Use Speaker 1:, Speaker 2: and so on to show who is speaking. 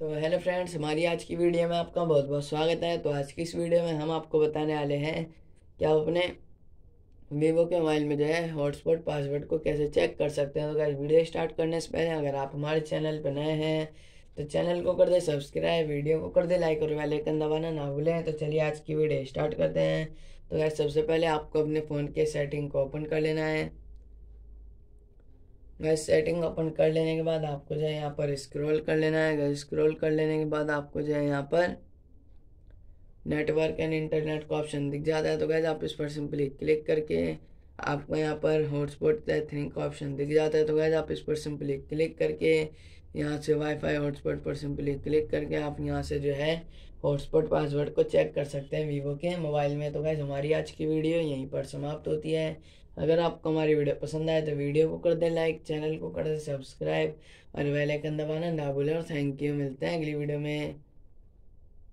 Speaker 1: तो hello friends हमारी आज की वीडियो में आपका बहुत बहुत स्वागत है तो आज की इस वीडियो में हम आपको बताने वाले हैं कि आप अपने वीवो के मोबाइल में जो है हॉटस्पॉट पासवर्ड को कैसे चेक कर सकते हैं तो अगर वीडियो स्टार्ट करने से पहले अगर आप हमारे चैनल पर नए हैं तो चैनल को कर दे सब्सक्राइब वीडियो को कर दे लाइक और वेलाइकन दबाना ना भूलें तो चलिए आज की वीडियो स्टार्ट करते हैं तो यार सबसे पहले आपको अपने फ़ोन के सेटिंग को ओपन कर लेना है गैस सेटिंग ओपन कर लेने के बाद आपको जो है यहाँ पर स्क्रॉल कर लेना है गैस स्क्रॉल कर लेने के बाद आपको जो है यहाँ पर नेटवर्क एंड इंटरनेट का ऑप्शन दिख जाता है तो गैस आप इस पर सिंपली क्लिक करके आपको यहाँ पर हॉटस्पॉट थ्रिंग का ऑप्शन दिख जाता है तो गैज आप इस पर सिंपली क्लिक करके यहाँ से वाईफाई हॉटस्पॉट पर सिंपली क्लिक करके आप यहाँ से जो है हॉटस्पॉट पासवर्ड को चेक कर सकते हैं वीवो के मोबाइल में तो गैज हमारी आज की वीडियो यहीं पर समाप्त होती है अगर आपको हमारी वीडियो पसंद आए तो वीडियो को कर दें लाइक चैनल को कर दें सब्सक्राइब और बेल आइकन दबाना ना भूलें और थैंक यू मिलते हैं अगली वीडियो में